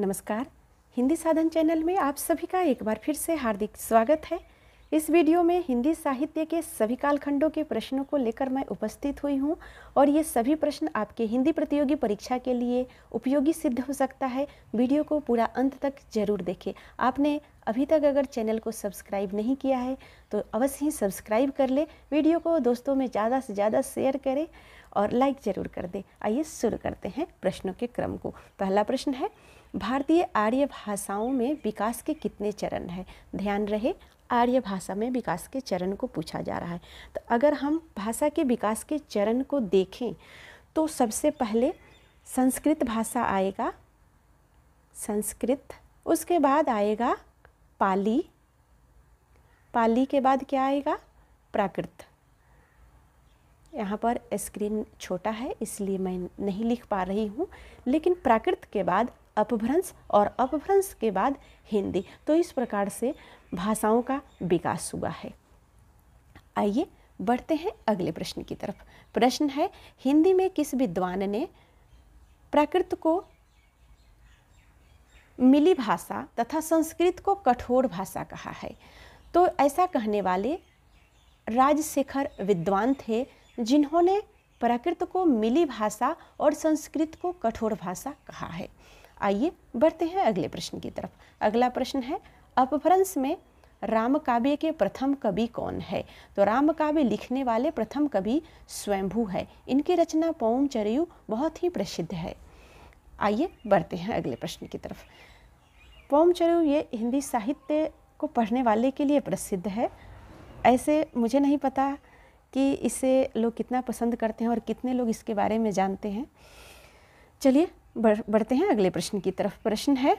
नमस्कार हिंदी साधन चैनल में आप सभी का एक बार फिर से हार्दिक स्वागत है इस वीडियो में हिंदी साहित्य के सभी कालखंडों के प्रश्नों को लेकर मैं उपस्थित हुई हूं और ये सभी प्रश्न आपके हिंदी प्रतियोगी परीक्षा के लिए उपयोगी सिद्ध हो सकता है वीडियो को पूरा अंत तक जरूर देखें आपने अभी तक अगर चैनल को सब्सक्राइब नहीं किया है तो अवश्य ही सब्सक्राइब कर ले वीडियो को दोस्तों में ज़्यादा से ज़्यादा शेयर करें और लाइक ज़रूर कर दें आइए शुरू करते हैं प्रश्नों के क्रम को पहला प्रश्न है भारतीय आर्य भाषाओं में विकास के कितने चरण हैं ध्यान रहे आर्य भाषा में विकास के चरण को पूछा जा रहा है तो अगर हम भाषा के विकास के चरण को देखें तो सबसे पहले संस्कृत भाषा आएगा संस्कृत उसके बाद आएगा पाली पाली के बाद क्या आएगा प्राकृत यहाँ पर स्क्रीन छोटा है इसलिए मैं नहीं लिख पा रही हूँ लेकिन प्राकृत के बाद अपभ्रंश और अपभ्रंश के बाद हिंदी तो इस प्रकार से भाषाओं का विकास हुआ है आइए बढ़ते हैं अगले प्रश्न की तरफ प्रश्न है हिंदी में किस विद्वान ने प्राकृत को मिली भाषा तथा संस्कृत को कठोर भाषा कहा है तो ऐसा कहने वाले राजशेखर विद्वान थे जिन्होंने प्राकृत को मिली भाषा और संस्कृत को कठोर भाषा कहा है आइए बढ़ते हैं अगले प्रश्न की तरफ अगला प्रश्न है अपभ्रंश में राम काव्य के प्रथम कवि कौन है तो राम काव्य लिखने वाले प्रथम कवि स्वयंभू है इनकी रचना पौम चरयू बहुत ही प्रसिद्ध है आइए बढ़ते हैं अगले प्रश्न की तरफ पौम चरयू ये हिंदी साहित्य को पढ़ने वाले के लिए प्रसिद्ध है ऐसे मुझे नहीं पता कि इसे लोग कितना पसंद करते हैं और कितने लोग इसके बारे में जानते हैं चलिए बढ़ बढ़ते हैं अगले प्रश्न की तरफ प्रश्न है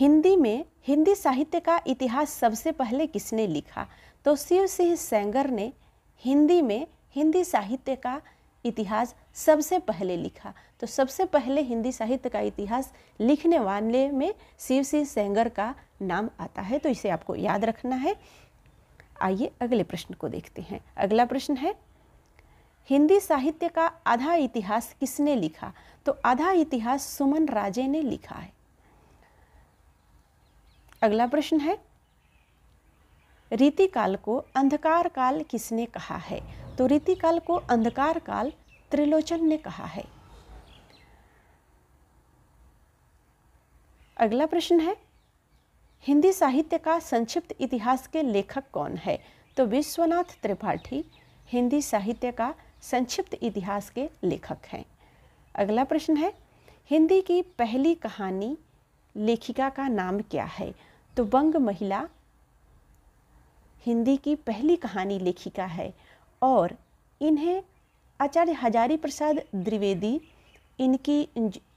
हिंदी में हिंदी साहित्य का इतिहास सबसे पहले किसने लिखा तो शिव सिंह सेंगर ने हिंदी में हिंदी साहित्य का इतिहास सबसे पहले लिखा तो सबसे पहले हिंदी साहित्य का इतिहास लिखने वाले में शिव सिंह सेंगर का नाम आता है तो इसे आपको याद रखना है आइए अगले प्रश्न को देखते हैं अगला प्रश्न है हिंदी साहित्य का आधा इतिहास किसने लिखा तो आधा इतिहास सुमन राजे ने लिखा है अगला प्रश्न है रीतिकाल को अंधकार काल किसने कहा है तो रीतिकाल को अंधकार काल त्रिलोचन ने कहा है अगला प्रश्न है हिंदी साहित्य का संक्षिप्त इतिहास के लेखक कौन है तो विश्वनाथ त्रिपाठी हिंदी साहित्य का संक्षिप्त इतिहास के लेखक हैं अगला प्रश्न है हिंदी की पहली कहानी लेखिका का नाम क्या है तो बंग महिला हिंदी की पहली कहानी लेखिका है और इन्हें आचार्य हजारी प्रसाद द्विवेदी इनकी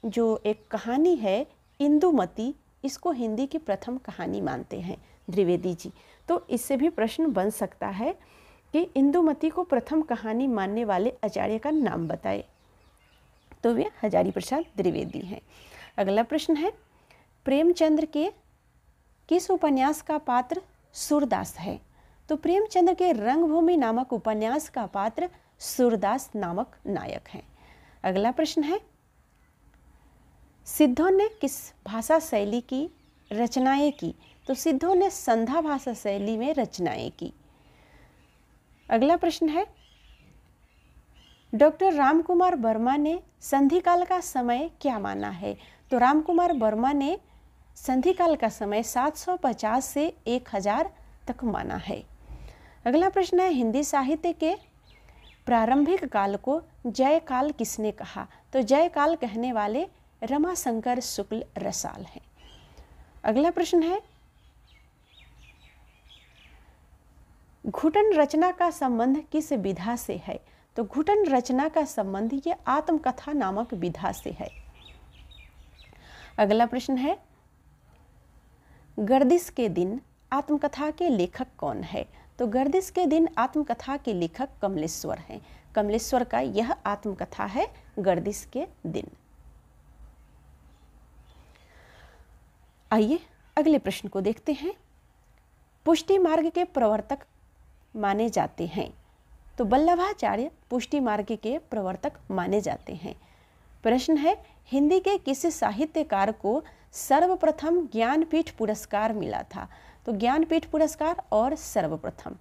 जो एक कहानी है इंदुमती इसको हिंदी की प्रथम कहानी मानते हैं द्विवेदी जी तो इससे भी प्रश्न बन सकता है कि इंदुमती को प्रथम कहानी मानने वाले आचार्य का नाम बताए तो वे हजारी प्रसाद द्विवेदी हैं अगला प्रश्न है प्रेमचंद्र के किस उपन्यास का पात्र सूरदास है तो प्रेमचंद्र के रंगभूमि नामक उपन्यास का पात्र सूरदास नामक नायक हैं अगला प्रश्न है सिद्धों ने किस भाषा शैली की रचनाएं की तो सिद्धों ने संधा भाषा शैली में रचनाएं की अगला प्रश्न है डॉक्टर रामकुमार वर्मा ने संधिकाल का समय क्या माना है तो रामकुमार वर्मा ने संधिकाल का समय 750 से 1000 तक माना है अगला प्रश्न है हिंदी साहित्य के प्रारंभिक काल को जय काल किसने कहा तो जय काल कहने वाले रमाशंकर शुक्ल रसाल हैं अगला प्रश्न है घुटन रचना का संबंध किस विधा से है तो घुटन रचना का संबंध ये आत्मकथा नामक विधा से है अगला प्रश्न है गर्दिश के दिन आत्मकथा के लेखक कौन है तो गर्दिश के दिन आत्मकथा के लेखक कमलेश्वर हैं कमलेश्वर का यह आत्मकथा है गर्दिश के दिन आइए अगले प्रश्न को देखते हैं पुष्टि मार्ग के प्रवर्तक माने जाते हैं तो वल्लभाचार्य पुष्टि मार्ग के प्रवर्तक माने जाते हैं प्रश्न है हिंदी के किस साहित्यकार को सर्वप्रथम ज्ञानपीठ पुरस्कार मिला था तो ज्ञानपीठ पुरस्कार और सर्वप्रथम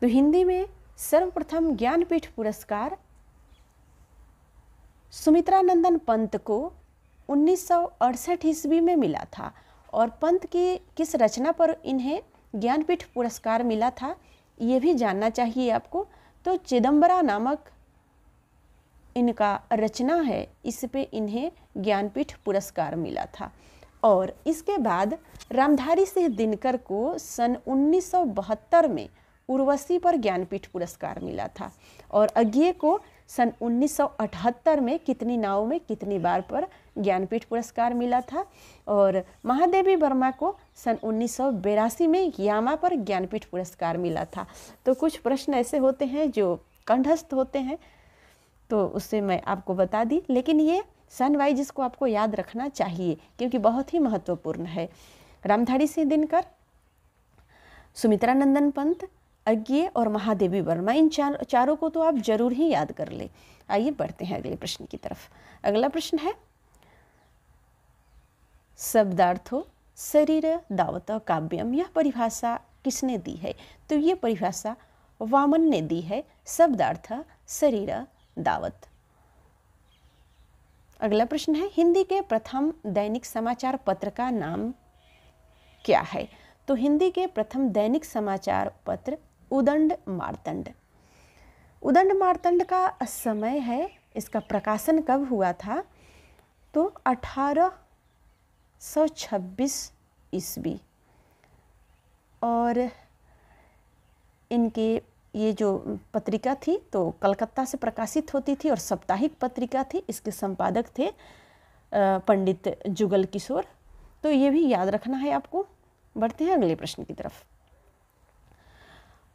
तो हिंदी में सर्वप्रथम ज्ञानपीठ पुरस्कार सुमित्रानंदन पंत को उन्नीस ईस्वी में मिला था और पंत की किस रचना पर इन्हें ज्ञानपीठ पुरस्कार मिला था ये भी जानना चाहिए आपको तो चिदम्बरा नामक इनका रचना है इस पे इन्हें ज्ञानपीठ पुरस्कार मिला था और इसके बाद रामधारी सिंह दिनकर को सन 1972 में उर्वशी पर ज्ञानपीठ पुरस्कार मिला था और अज्ञे को सन 1978 में कितनी नाव में कितनी बार पर ज्ञानपीठ पुरस्कार मिला था और महादेवी वर्मा को सन उन्नीस में यामा पर ज्ञानपीठ पुरस्कार मिला था तो कुछ प्रश्न ऐसे होते हैं जो कंठस्थ होते हैं तो उससे मैं आपको बता दी लेकिन ये सनवाइज इसको आपको याद रखना चाहिए क्योंकि बहुत ही महत्वपूर्ण है रामधारी सिंह दिनकर सुमित्रा नंदन पंत अज्ञे और महादेवी वर्मा इन चार चारों को तो आप जरूर ही याद कर ले आइए बढ़ते हैं अगले प्रश्न की तरफ अगला प्रश्न है शब्दार्थो शरीर दावत काव्यम यह परिभाषा किसने दी है तो ये परिभाषा वामन ने दी है शब्दार्थ शरीर दावत अगला प्रश्न है हिंदी के प्रथम दैनिक समाचार पत्र का नाम क्या है तो हिंदी के प्रथम दैनिक समाचार पत्र उदंड मारतंड उदंड मारतंड का समय है इसका प्रकाशन कब हुआ था तो अठारह सौ छब्बीस ईस्वी और इनके ये जो पत्रिका थी तो कलकत्ता से प्रकाशित होती थी और साप्ताहिक पत्रिका थी इसके संपादक थे पंडित जुगल किशोर तो ये भी याद रखना है आपको बढ़ते हैं अगले प्रश्न की तरफ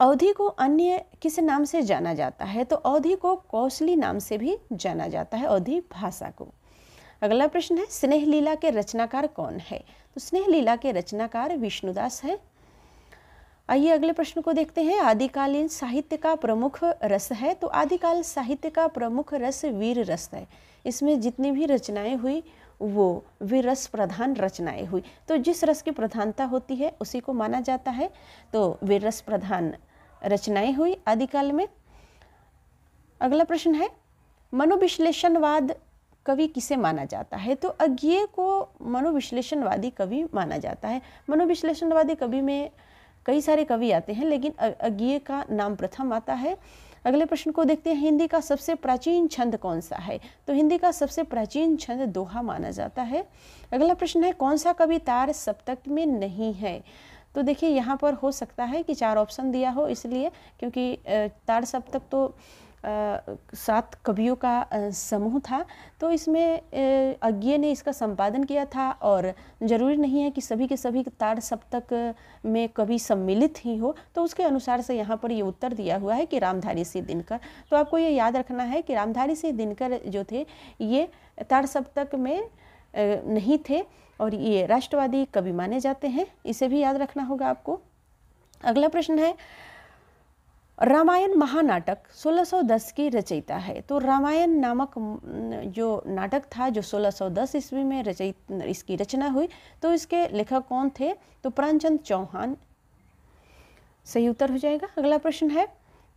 अवधि को अन्य किस नाम से जाना जाता है तो अवधि को कौशली नाम से भी जाना जाता है अवधि भाषा को अगला प्रश्न है स्नेह लीला के रचनाकार कौन है तो स्नेह लीला के रचनाकार विष्णुदास है आइए अगले प्रश्न को देखते हैं आदिकालीन साहित्य का प्रमुख रस है तो आदिकाल साहित्य का प्रमुख रस वीर रस है इसमें जितनी भी रचनाएं हुई वो वीर रस प्रधान रचनाएं हुई तो जिस रस की प्रधानता होती है उसी को माना जाता है तो वीर रस प्रधान रचनाएं हुई आदिकाल में अगला प्रश्न है मनोविश्लेषणवाद कवि किसे माना जाता है तो अज्ञेय को मनोविश्लेषणवादी कवि माना जाता है मनोविश्लेषणवादी कवि में कई सारे कवि आते हैं लेकिन अज्ञेय का नाम प्रथम आता है अगले प्रश्न को देखते हैं हिंदी का सबसे प्राचीन छंद कौन सा है तो हिंदी का सबसे प्राचीन छंद दोहा माना जाता है अगला प्रश्न है कौन सा कवि तार सप्तक में नहीं है तो देखिए यहाँ पर हो सकता है कि चार ऑप्शन दिया हो इसलिए क्योंकि तार सप्तक तो सात कवियों का समूह था तो इसमें अज्ञे ने इसका संपादन किया था और ज़रूरी नहीं है कि सभी के सभी तार सप्तक में कवि सम्मिलित ही हो तो उसके अनुसार से यहाँ पर ये उत्तर दिया हुआ है कि रामधारी सिंह दिनकर तो आपको ये याद रखना है कि रामधारी सिंह दिनकर जो थे ये तार सप्तक में नहीं थे और ये राष्ट्रवादी कवि माने जाते हैं इसे भी याद रखना होगा आपको अगला प्रश्न है रामायण महानाटक 1610 की रचयिता है तो रामायण नामक जो नाटक था जो 1610 ईस्वी में रचयित इसकी रचना हुई तो इसके लेखक कौन थे तो प्राणचंद चौहान सही उत्तर हो जाएगा अगला प्रश्न है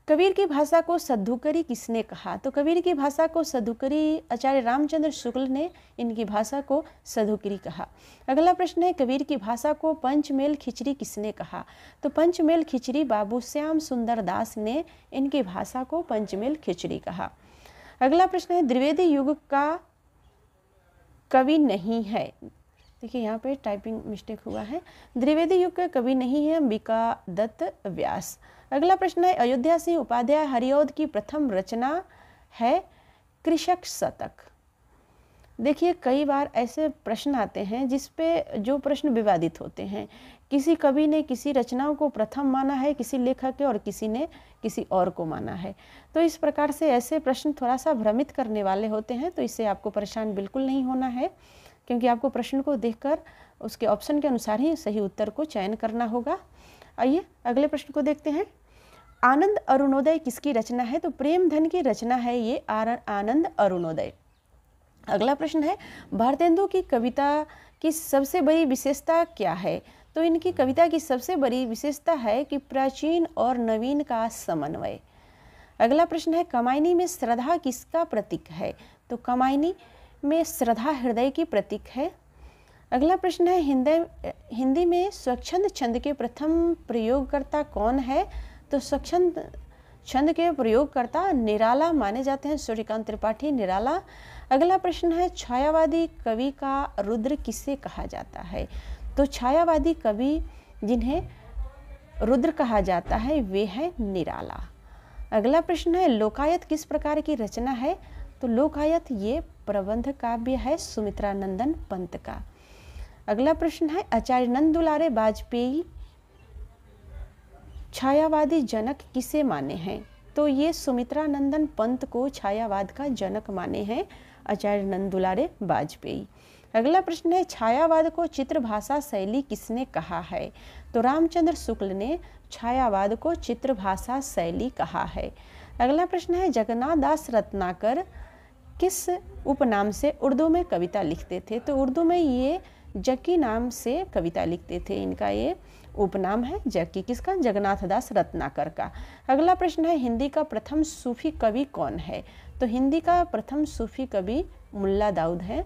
कबीर की भाषा को सद्धुकरी किसने कहा तो कबीर की भाषा को सद्धुकरी आचार्य रामचंद्र शुक्ल ने इनकी भाषा को सधुकरी कहा अगला प्रश्न है कबीर की भाषा को पंचमेल खिचड़ी किसने कहा तो पंचमेल खिचड़ी बाबू श्याम सुंदर दास ने इनकी भाषा को पंचमेल खिचड़ी कहा अगला प्रश्न है द्विवेदी युग का कवि नहीं है देखिए यहाँ पे टाइपिंग मिस्टेक हुआ है द्विवेदी युग का कवि नहीं है अंबिका दत्त व्यास अगला प्रश्न है अयोध्या सिंह उपाध्याय हरिओद की प्रथम रचना है कृषक शतक देखिए कई बार ऐसे प्रश्न आते हैं जिसपे जो प्रश्न विवादित होते हैं किसी कवि ने किसी रचनाओं को प्रथम माना है किसी लेखक के और किसी ने किसी और को माना है तो इस प्रकार से ऐसे प्रश्न थोड़ा सा भ्रमित करने वाले होते हैं तो इससे आपको परेशान बिल्कुल नहीं होना है क्योंकि आपको प्रश्न को देखकर उसके ऑप्शन के अनुसार ही सही उत्तर को चयन करना होगा आइए अगले प्रश्न को देखते हैं आनंद अरुणोदय किसकी रचना है तो प्रेम धन की रचना है ये आनंद अरुणोदय अगला प्रश्न है भारतेंदु की कविता की सबसे बड़ी विशेषता क्या है तो इनकी कविता की सबसे बड़ी विशेषता है कि प्राचीन और नवीन का समन्वय अगला प्रश्न है कमायनी में श्रद्धा किसका प्रतीक है तो कमायनी में श्रद्धा हृदय की प्रतीक है अगला प्रश्न है हिंदी हिंदी में स्वच्छंद छंद के प्रथम प्रयोगकर्ता कौन है तो स्वच्छंद छंद के प्रयोगकर्ता निराला माने जाते हैं सूर्यकांत त्रिपाठी निराला अगला प्रश्न है छायावादी कवि का रुद्र किसे कहा जाता है तो छायावादी कवि जिन्हें रुद्र कहा जाता है वे है निराला अगला प्रश्न है लोकायत किस प्रकार की रचना है तो लोकायत ये प्रबंध काव्य है सुमित्रानंदन पंत का अगला प्रश्न है आचार्य नंद दुलारे वाजपेयी छायावादी जनक किसे माने हैं तो ये सुमित्रा नंदन पंत को छायावाद का जनक माने हैं आचार्य नंद दुलारे वाजपेयी अगला प्रश्न है छायावाद को चित्रभाषा शैली किसने कहा है तो रामचंद्र शुक्ल ने छायावाद को चित्रभाषा शैली कहा है अगला प्रश्न है जगन्नाथ दास रत्नाकर किस उपनाम से उर्दू में कविता लिखते थे तो उर्दू में ये जकी नाम से कविता लिखते थे इनका ये उपनाम है जकी किसका जगन्नाथ दास रत्नाकर का अगला प्रश्न है हिंदी का प्रथम सूफी कवि कौन है तो हिंदी का प्रथम सूफी कवि मुल्ला दाऊद है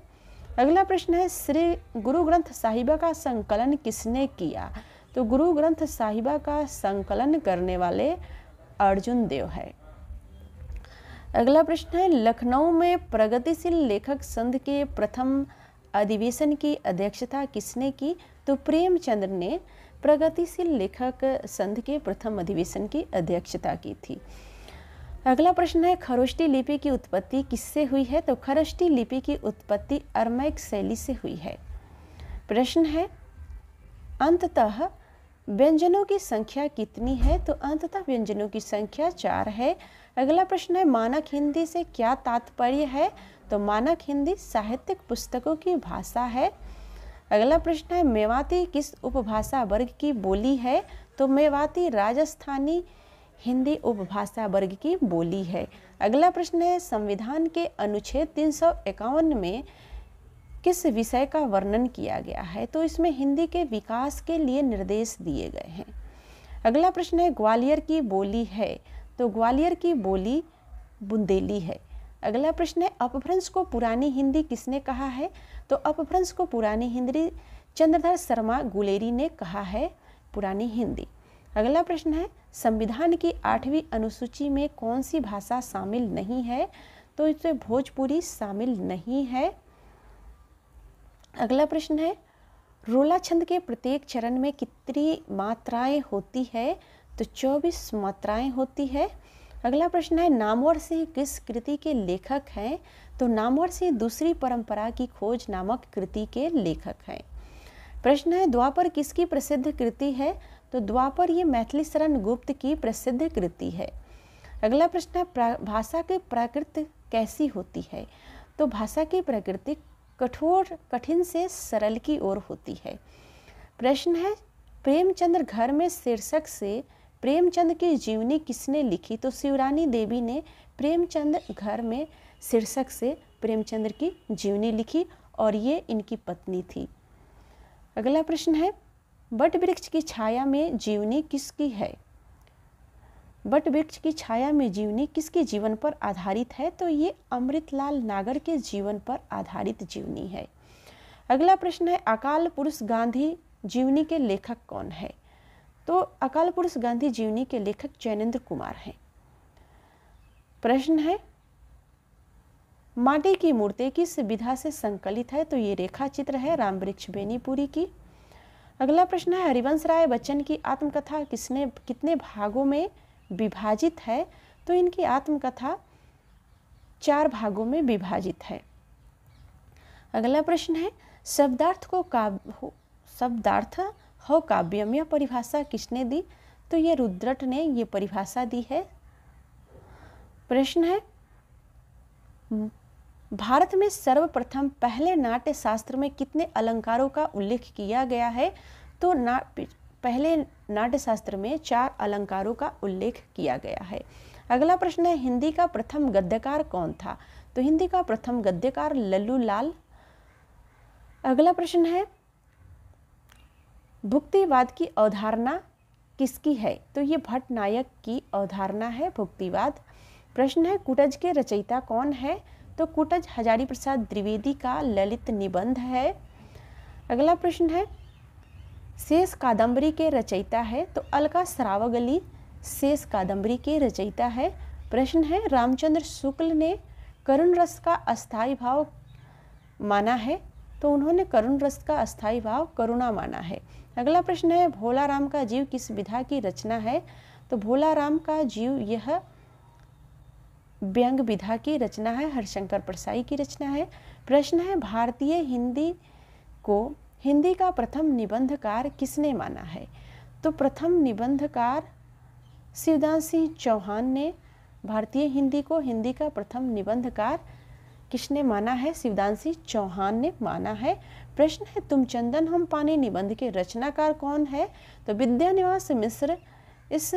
अगला प्रश्न है श्री गुरु ग्रंथ साहिबा का संकलन किसने किया तो गुरु ग्रंथ साहिबा का संकलन करने वाले अर्जुन देव है अगला प्रश्न है लखनऊ में प्रगतिशील लेखक संघ के प्रथम अधिवेशन की अध्यक्षता किसने की तो प्रेमचंद्र ने प्रगतिशील लेखक संघ के प्रथम अधिवेशन की अध्यक्षता की थी अगला प्रश्न है खरोष्टी लिपि की उत्पत्ति किससे हुई है तो खरोष्टी लिपि की उत्पत्ति अरमैक शैली से हुई है प्रश्न है अंततः व्यंजनों की संख्या कितनी है तो अंततः व्यंजनों की संख्या चार है अगला प्रश्न है मानक हिंदी से क्या तात्पर्य है तो मानक हिंदी साहित्यिक पुस्तकों की भाषा है अगला प्रश्न है मेवाती किस उपभाषा वर्ग की बोली है तो मेवाती राजस्थानी हिंदी उपभाषा वर्ग की बोली है अगला प्रश्न है संविधान के अनुच्छेद तीन में किस विषय का वर्णन किया गया है तो इसमें हिंदी के विकास के लिए निर्देश दिए गए हैं अगला प्रश्न है ग्वालियर की बोली है तो ग्वालियर की बोली बुंदेली है अगला प्रश्न है अपभ्रंश को पुरानी हिंदी किसने कहा है तो अपभ्रंश को पुरानी हिंदी चंद्रधर शर्मा गुलेरी ने कहा है पुरानी हिंदी अगला प्रश्न है संविधान की आठवीं अनुसूची में कौन सी भाषा शामिल नहीं है तो इसमें भोजपुरी शामिल नहीं है अगला प्रश्न है रोला छंद के प्रत्येक चरण में कितनी मात्राएं होती है तो 24 मात्राएं होती है अगला प्रश्न है नामवर सिंह किस कृति के लेखक हैं तो नामवर सिंह दूसरी परंपरा की खोज नामक कृति के लेखक हैं प्रश्न है द्वापर किसकी प्रसिद्ध कृति है तो द्वापर ये मैथिली शरण गुप्त की प्रसिद्ध कृति है अगला प्रश्न है भाषा की प्राकृत कैसी होती है तो भाषा की प्रकृति कठोर कठिन से सरल की ओर होती है प्रश्न है प्रेमचंद्र घर में शीर्षक से प्रेमचंद की जीवनी किसने लिखी तो शिवरानी देवी ने प्रेमचंद घर में शीर्षक से प्रेमचंद्र की जीवनी लिखी और ये इनकी पत्नी थी अगला प्रश्न है बट वृक्ष की छाया में जीवनी किसकी है बट वृक्ष की छाया में जीवनी किसके जीवन पर आधारित है तो ये अमृतलाल नागर के जीवन पर आधारित जीवनी है अगला प्रश्न है अकाल पुरुष गांधी जीवनी के लेखक कौन है तो अकाल पुरुष गांधी जीवनी के लेखक जैनेन्द्र कुमार हैं प्रश्न है माटी की मूर्ति किस विधा से संकलित है तो ये रेखा चित्र है राम वृक्ष बेनीपुरी की अगला प्रश्न है हरिवंश राय बच्चन की आत्मकथा किसने कितने भागों में विभाजित है तो इनकी आत्मकथा चार भागों में विभाजित है अगला प्रश्न है शब्दार्थ को काव्य शब्दार्थ हो काव्यम यह परिभाषा किसने दी तो ये रुद्रट ने ये परिभाषा दी है प्रश्न है भारत में सर्वप्रथम पहले नाट्य शास्त्र में कितने अलंकारों का उल्लेख किया गया है तो ना पहले नाट्य शास्त्र में चार अलंकारों का उल्लेख किया गया है अगला प्रश्न है हिंदी का प्रथम गद्यकार कौन था तो हिंदी का प्रथम गद्यकार लल्लू लाल अगला प्रश्न है भुक्तिवाद की अवधारणा किसकी है तो ये भट्ट नायक की अवधारणा है भुक्तिवाद प्रश्न है कुटज के रचयिता कौन है तो कुटज हजारी प्रसाद द्विवेदी का ललित निबंध है अगला प्रश्न है शेष कादम्बरी के रचयिता है तो अलका सरावग अली शेष कादम्बरी के रचयिता है प्रश्न है रामचंद्र शुक्ल ने करुण रस का अस्थाई भाव माना है तो उन्होंने करुण रस का अस्थाई भाव करुणा माना है अगला प्रश्न है भोला राम का जीव किस विधा की रचना है तो भोला राम का जीव यह व्यंग विधा की रचना है हरिशंकर प्रसाई की रचना है प्रश्न है भारतीय हिंदी को हिंदी का प्रथम निबंधकार किसने माना है तो प्रथम निबंधकार शिवदास सिंह चौहान ने भारतीय हिंदी को हिंदी का प्रथम निबंधकार किसने माना है शिवदान सिंह चौहान ने माना है प्रश्न है तुम चंदन हम पानी निबंध के रचनाकार कौन है तो विद्यानिवास मिश्र इस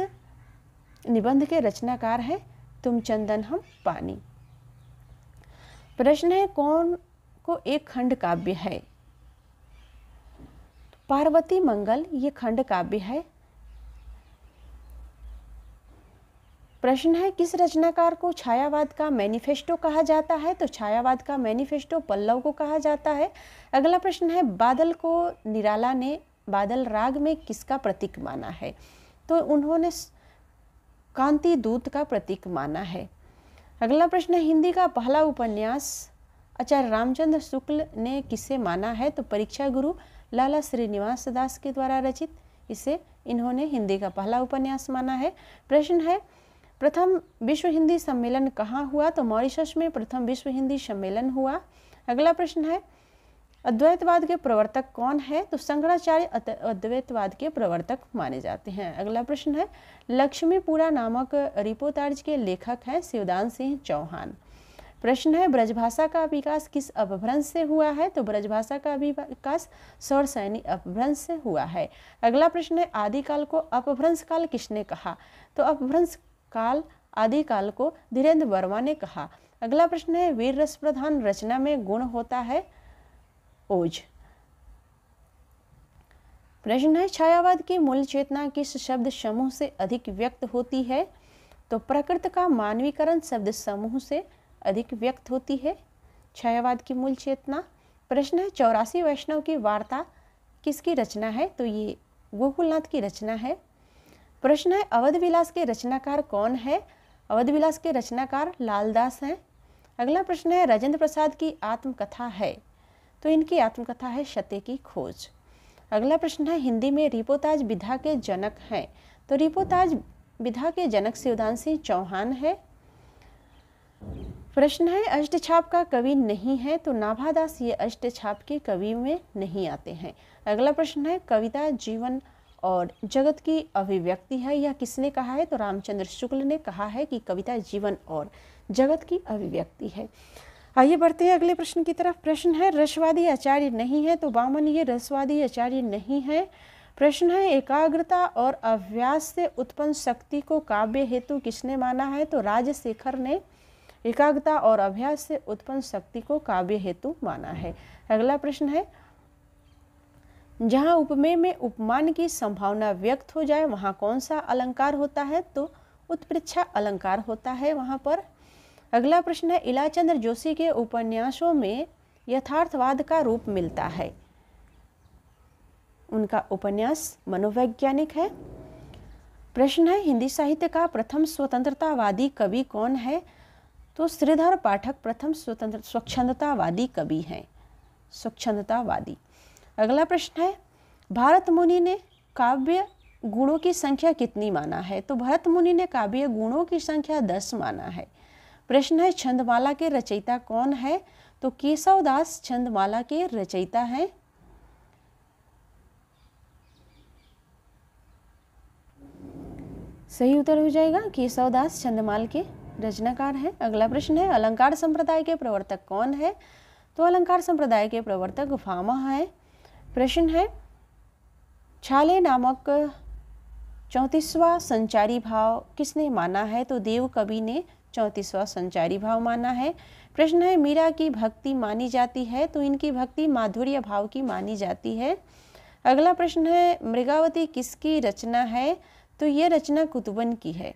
निबंध के रचनाकार है तुम चंदन हम पानी प्रश्न है कौन को एक खंड काव्य है पार्वती मंगल ये खंड काव्य है प्रश्न है किस रचनाकार को छायावाद का मैनिफेस्टो कहा जाता है तो छायावाद का मैनिफेस्टो पल्लव को कहा जाता है अगला प्रश्न है बादल को निराला ने बादल राग में किसका प्रतीक माना है तो उन्होंने कांति दूत का प्रतीक माना है अगला प्रश्न है हिंदी का पहला उपन्यास आचार्य रामचंद्र शुक्ल ने किसे माना है तो परीक्षा गुरु लाला श्रीनिवास दास के द्वारा रचित इसे इन्होंने हिंदी का पहला उपन्यास माना है प्रश्न है प्रथम विश्व हिंदी सम्मेलन कहाँ हुआ तो मॉरिशस में प्रथम विश्व हिंदी सम्मेलन हुआ अगला प्रश्न है अद्वैतवाद के प्रवर्तक कौन है तो शंकराचार्य अद्वैतवाद के प्रवर्तक माने जाते हैं अगला प्रश्न है लक्ष्मीपुरा नामक रिपोतार्ज के लेखक हैं शिवदान सिंह चौहान प्रश्न है ब्रजभाषा का विकास किस अपभ्रंश से हुआ है तो ब्रजभाषा का विकास सौर सैनी अपभ्रंश से हुआ है अगला प्रश्न है आदिकाल को अपभ्रंश काल किसने कहा तो अपभ्रंश काल आदि काल को धीरेन्द्र वर्मा ने कहा अगला प्रश्न है वीर रस प्रधान रचना में गुण होता है ओज प्रश्न है छायावाद की मूल चेतना किस शब्द समूह से अधिक व्यक्त होती है तो प्रकृति का मानवीकरण शब्द समूह से अधिक व्यक्त होती है छायावाद की मूल चेतना प्रश्न है चौरासी वैष्णव की वार्ता किसकी रचना है तो ये गोकुलनाथ की रचना है प्रश्न है अवध विलास के रचनाकार कौन है अवध विलास के रचनाकार लालदास हैं अगला प्रश्न है राजेंद्र प्रसाद की आत्मकथा है तो इनकी आत्मकथा है शते की खोज अगला प्रश्न है हिंदी में रिपोताज विधा के जनक हैं तो रिपोताज विधा के जनक शिवदान सिंह चौहान है प्रश्न है अष्टछाप का कवि नहीं है तो नाभादास ये अष्टछाप के कवि में नहीं आते हैं अगला प्रश्न है कविता जीवन और जगत की अभिव्यक्ति है यह किसने कहा है तो रामचंद्र शुक्ल ने कहा है कि कविता जीवन और जगत की अभिव्यक्ति है आइए बढ़ते हैं अगले प्रश्न की तरफ प्रश्न है रसवादी आचार्य नहीं है तो बामन ये रसवादी आचार्य नहीं है प्रश्न है एकाग्रता और अभ्यास से उत्पन्न शक्ति को काव्य हेतु किसने माना है तो राजशेखर ने एकाग्रता और अभ्यास से उत्पन्न शक्ति को काव्य हेतु माना है अगला प्रश्न है जहाँ उपमेय में उपमान की संभावना व्यक्त हो जाए वहाँ कौन सा अलंकार होता है तो उत्प्रेक्षा अलंकार होता है वहाँ पर अगला प्रश्न है इलाचंद्र जोशी के उपन्यासों में यथार्थवाद का रूप मिलता है उनका उपन्यास मनोवैज्ञानिक है प्रश्न है हिंदी साहित्य का प्रथम स्वतंत्रतावादी कवि कौन है तो श्रीधर पाठक प्रथम स्वतंत्र स्वच्छंदतावादी कवि हैं स्वच्छंदतावादी अगला प्रश्न है भारत मुनि ने काव्य गुणों की संख्या कितनी माना है तो भरत मुनि ने काव्य गुणों की संख्या दस माना है प्रश्न है छंदमाला के रचयिता कौन है तो केशवदास छंदमाला के रचयिता है सही उत्तर हो जाएगा केशवदास छंदमाल के रचनाकार हैं अगला प्रश्न है अलंकार संप्रदाय के प्रवर्तक कौन है तो अलंकार संप्रदाय के प्रवर्तक फामा हैं प्रश्न है छाले नामक चौंतीसवां संचारी भाव किसने माना है तो देव कवि ने चौतीसवा संचारी भाव माना है प्रश्न है मीरा की भक्ति मानी जाती है तो इनकी भक्ति माधुर्य भाव की मानी जाती है अगला प्रश्न है मृगावती किसकी रचना है तो ये रचना कुतुबन की है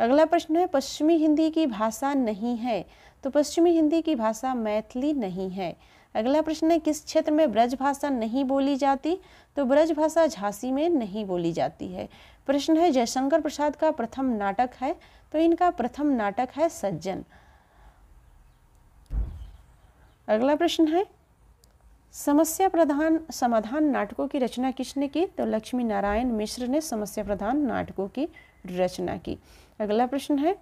अगला प्रश्न है पश्चिमी हिंदी की भाषा नहीं है तो पश्चिमी हिंदी की भाषा मैथिली नहीं है अगला प्रश्न है किस क्षेत्र में ब्रज भाषा नहीं बोली जाती तो ब्रज भाषा झांसी में नहीं बोली जाती है प्रश्न है जयशंकर प्रसाद का प्रथम नाटक है तो इनका प्रथम नाटक है सज्जन अगला प्रश्न है समस्या प्रधान समाधान नाटकों की रचना किसने की तो लक्ष्मी नारायण मिश्र ने समस्या प्रधान नाटकों की रचना की अगला प्रश्न है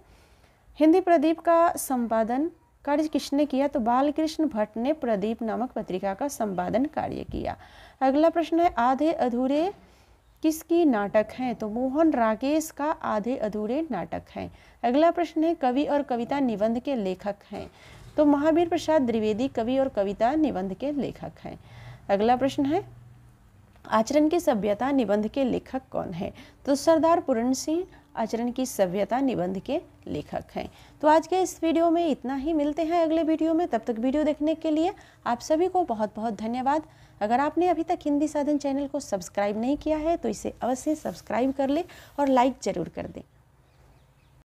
हिंदी प्रदीप का संपादन कार्य किसने किया तो बालकृष्ण भट्ट ने प्रदीप नामक पत्रिका का संपादन कार्य किया अगला प्रश्न है आधे अधूरे किसकी नाटक हैं तो मोहन राकेश का आधे अधूरे नाटक हैं अगला प्रश्न है कवि और कविता निबंध के लेखक हैं तो महावीर प्रसाद द्विवेदी कवि और कविता निबंध के लेखक हैं अगला प्रश्न है आचरण की सभ्यता निबंध के लेखक कौन है तो सरदार पूरण सिंह आचरण की सभ्यता निबंध के लेखक हैं तो आज के इस वीडियो में इतना ही मिलते हैं अगले वीडियो में तब तक वीडियो देखने के लिए आप सभी को बहुत बहुत धन्यवाद अगर आपने अभी तक हिंदी साधन चैनल को सब्सक्राइब नहीं किया है तो इसे अवश्य सब्सक्राइब कर लें और लाइक ज़रूर कर दें